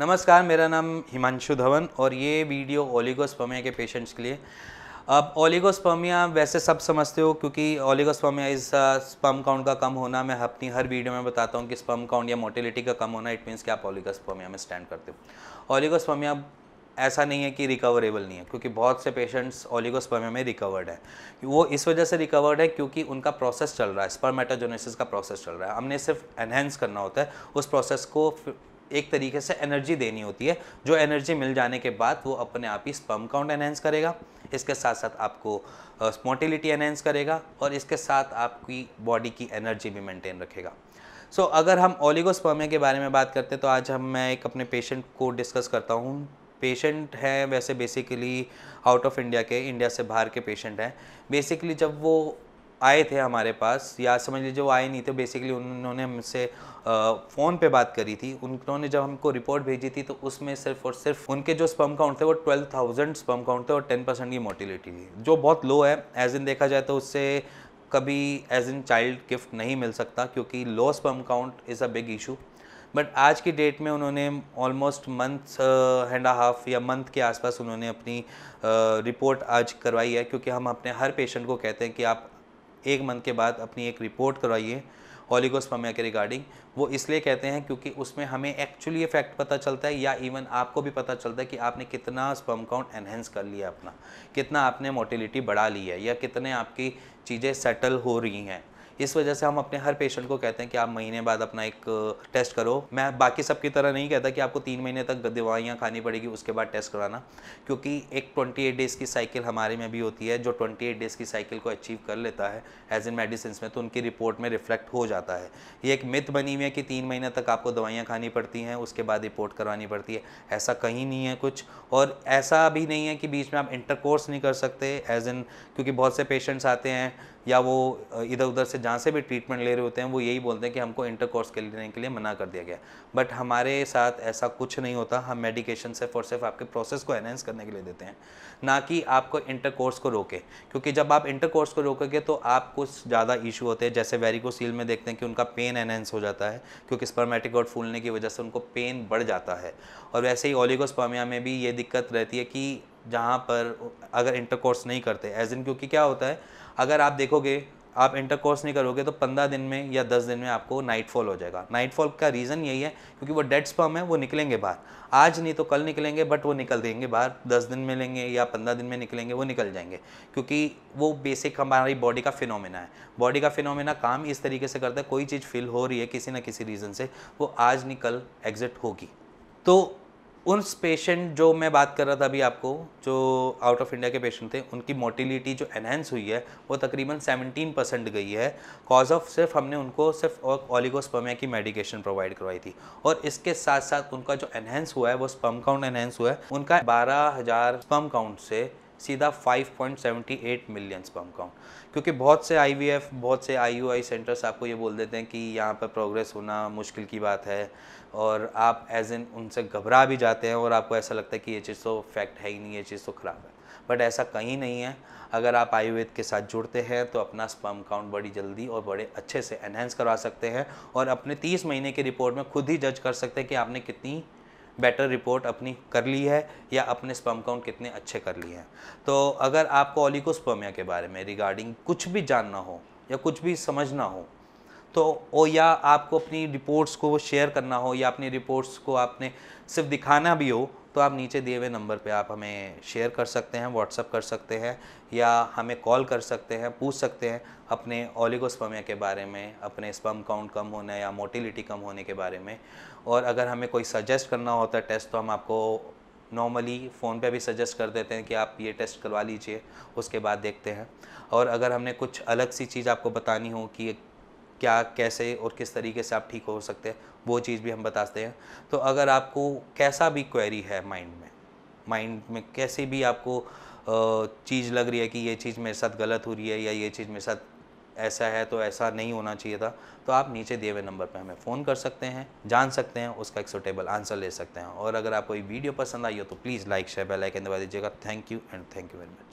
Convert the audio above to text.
नमस्कार मेरा नाम हिमांशु धवन और ये वीडियो ओलिगोस्पमिया के पेशेंट्स के लिए अब ओलिगोस्पमिया वैसे सब समझते हो क्योंकि ओलिगोस्पमिया इस स्पम काउंट का कम होना मैं अपनी हर वीडियो में बताता हूँ कि स्पम काउंट या मोटिलिटी का कम होना इट मीन्स कि आप ओलिगोस्पमिया में स्टैंड करते हो ओलिगोस्पमिया ऐसा नहीं है कि रिकवरेबल नहीं है क्योंकि बहुत से पेशेंट्स ओलिगोस्पमिया में रिकवर्ड है वो इस वजह से रिकवर्ड है क्योंकि उनका प्रोसेस चल रहा है स्पर्मेटाजोनेसिस का प्रोसेस चल रहा है हमने सिर्फ एनहेंस करना होता है उस प्रोसेस को एक तरीके से एनर्जी देनी होती है जो एनर्जी मिल जाने के बाद वो अपने आप ही स्पम काउंट एनहेंस करेगा इसके साथ साथ आपको स्पॉन्टिलिटी एनहेंस करेगा और इसके साथ आपकी बॉडी की एनर्जी भी मेंटेन रखेगा सो so, अगर हम ओलिगोस्पर्मिया के बारे में बात करते हैं तो आज हम मैं एक अपने पेशेंट को डिस्कस करता हूँ पेशेंट हैं वैसे बेसिकली आउट ऑफ इंडिया के इंडिया से बाहर के पेशेंट हैं बेसिकली जब वो आए थे हमारे पास या समझ लीजिए वो आए नहीं थे बेसिकली उन्होंने हमसे फ़ोन पे बात करी थी उन्होंने जब हमको रिपोर्ट भेजी थी तो उसमें सिर्फ और सिर्फ उनके जो स्पम काउंट थे वो ट्वेल्व थाउजेंड स्पम काउंट थे और टेन परसेंट की मोटिलिटी थी जो बहुत लो है एज इन देखा जाए तो उससे कभी एज इन चाइल्ड गिफ्ट नहीं मिल सकता क्योंकि low sperm count is a big issue but आज की डेट में उन्होंने ऑलमोस्ट मंथ एंड हाफ या मंथ के आसपास उन्होंने अपनी रिपोर्ट आज करवाई है क्योंकि हम अपने हर पेशेंट को कहते हैं कि आप एक मंथ के बाद अपनी एक रिपोर्ट करवाइए ओलिगोस्पमिया के रिगार्डिंग वो इसलिए कहते हैं क्योंकि उसमें हमें एक्चुअली इफेक्ट पता चलता है या इवन आपको भी पता चलता है कि आपने कितना स्पम काउंट एनहेंस कर लिया अपना कितना आपने मोटिलिटी बढ़ा ली है या कितने आपकी चीज़ें सेटल हो रही हैं इस वजह से हम अपने हर पेशेंट को कहते हैं कि आप महीने बाद अपना एक टेस्ट करो मैं बाकी सबकी तरह नहीं कहता कि आपको तीन महीने तक दवाइयाँ खानी पड़ेगी उसके बाद टेस्ट कराना क्योंकि एक ट्वेंटी एट डेज़ की साइकिल हमारे में भी होती है जो ट्वेंटी एट डेज़ की साइकिल को अचीव कर लेता है एज इन मेडिसिन में तो उनकी रिपोर्ट में रिफ्लेक्ट हो जाता है ये एक मिथ बनी हुई है कि तीन महीने तक आपको दवाइयाँ खानी पड़ती हैं उसके बाद रिपोर्ट करवानी पड़ती है ऐसा कहीं नहीं है कुछ और ऐसा भी नहीं है कि बीच में आप इंटरकोर्स नहीं कर सकते एज इन क्योंकि बहुत से पेशेंट्स आते हैं या वो इधर उधर से जहाँ से भी ट्रीटमेंट ले रहे होते हैं वो यही बोलते हैं कि हमको इंटर कोर्स के लेने के लिए मना कर दिया गया बट हमारे साथ ऐसा कुछ नहीं होता हम मेडिकेशन सिर्फ और सिर्फ आपके प्रोसेस को एनहेंस करने के लिए देते हैं ना कि आपको इंटर कोर्स को रोके क्योंकि जब आप इंटर कोर्स को रोकोगे तो आप कुछ ज़्यादा इशू होते हैं जैसे वेरिकोसील में देखते हैं कि उनका पेन एनहेंस हो जाता है क्योंकि स्पर्मेटिक गॉड फूलने की वजह से उनको पेन बढ़ जाता है और वैसे ही ओलिगोस्पर्मिया में भी ये दिक्कत रहती है कि जहाँ पर अगर इंटरकोर्स नहीं करते एज इन क्योंकि क्या होता है अगर आप देखोगे आप इंटरकोर्स नहीं करोगे तो पंद्रह दिन में या दस दिन में आपको नाइटफॉल हो जाएगा नाइटफॉल का रीज़न यही है क्योंकि वो डेड स्पर्म है वो निकलेंगे बाहर आज नहीं तो कल निकलेंगे बट वो निकल देंगे बाहर दस दिन में लेंगे या पंद्रह दिन में निकलेंगे वो निकल जाएंगे क्योंकि वो बेसिक हमारी बॉडी का फिनोमिना है बॉडी का फिनोमिना काम इस तरीके से करता है कोई चीज़ फील हो रही है किसी ना किसी रीज़न से वो आज नहीं कल एग्जिट होगी तो उन पेशेंट जो मैं बात कर रहा था अभी आपको जो आउट ऑफ इंडिया के पेशेंट थे उनकी मोटिलिटी जो एनहेंस हुई है वो तकरीबन 17 परसेंट गई है कॉज ऑफ सिर्फ हमने उनको सिर्फ और की मेडिकेशन प्रोवाइड करवाई थी और इसके साथ साथ उनका जो एनहेंस हुआ है वो स्पम काउंट एनहेंस हुआ है उनका बारह हज़ार स्पम काउंट से सीधा 5.78 मिलियन पर काउंट क्योंकि बहुत से आईवीएफ बहुत से आईयूआई सेंटर्स आपको ये बोल देते हैं कि यहाँ पर प्रोग्रेस होना मुश्किल की बात है और आप एज इन उनसे घबरा भी जाते हैं और आपको ऐसा लगता है कि ये चीज़ तो फैक्ट है ही नहीं ये चीज़ तो ख़राब है बट ऐसा कहीं नहीं है अगर आप आयुर्वेद के साथ जुड़ते हैं तो अपना स्पम काउंट बड़ी जल्दी और बड़े अच्छे से एनहेंस करवा सकते हैं और अपने 30 महीने की रिपोर्ट में खुद ही जज कर सकते हैं कि आपने कितनी बेटर रिपोर्ट अपनी कर ली है या अपने स्पम काउंट कितने अच्छे कर लिए हैं तो अगर आपको ओलिकोस्पर्मिया के बारे में रिगार्डिंग कुछ भी जानना हो या कुछ भी समझना हो तो ओ या आपको अपनी रिपोर्ट्स को शेयर करना हो या अपनी रिपोर्ट्स को आपने सिर्फ दिखाना भी हो तो आप नीचे दिए हुए नंबर पे आप हमें शेयर कर सकते हैं व्हाट्सअप कर सकते हैं या हमें कॉल कर सकते हैं पूछ सकते हैं अपने ओलिगोस्पमिया के बारे में अपने स्पम काउंट कम होने या मोटिलिटी कम होने के बारे में और अगर हमें कोई सजेस्ट करना होता है टेस्ट तो हम आपको नॉर्मली फ़ोन पे भी सजेस्ट कर देते हैं कि आप ये टेस्ट करवा लीजिए उसके बाद देखते हैं और अगर हमने कुछ अलग सी चीज़ आपको बतानी हो कि क्या कैसे और किस तरीके से आप ठीक हो सकते हैं वो चीज़ भी हम बताते हैं तो अगर आपको कैसा भी क्वेरी है माइंड में माइंड में कैसे भी आपको चीज़ लग रही है कि ये चीज़ मेरे साथ गलत हो रही है या ये चीज़ मेरे साथ ऐसा है तो ऐसा नहीं होना चाहिए था तो आप नीचे दिए हुए नंबर पर हमें फ़ोन कर सकते हैं जान सकते हैं उसका एक सुटेबल आंसर ले सकते हैं और अगर आपको ये वीडियो पसंद आई हो तो please like share bell icon दबा दीजिएगा thank you and thank you very much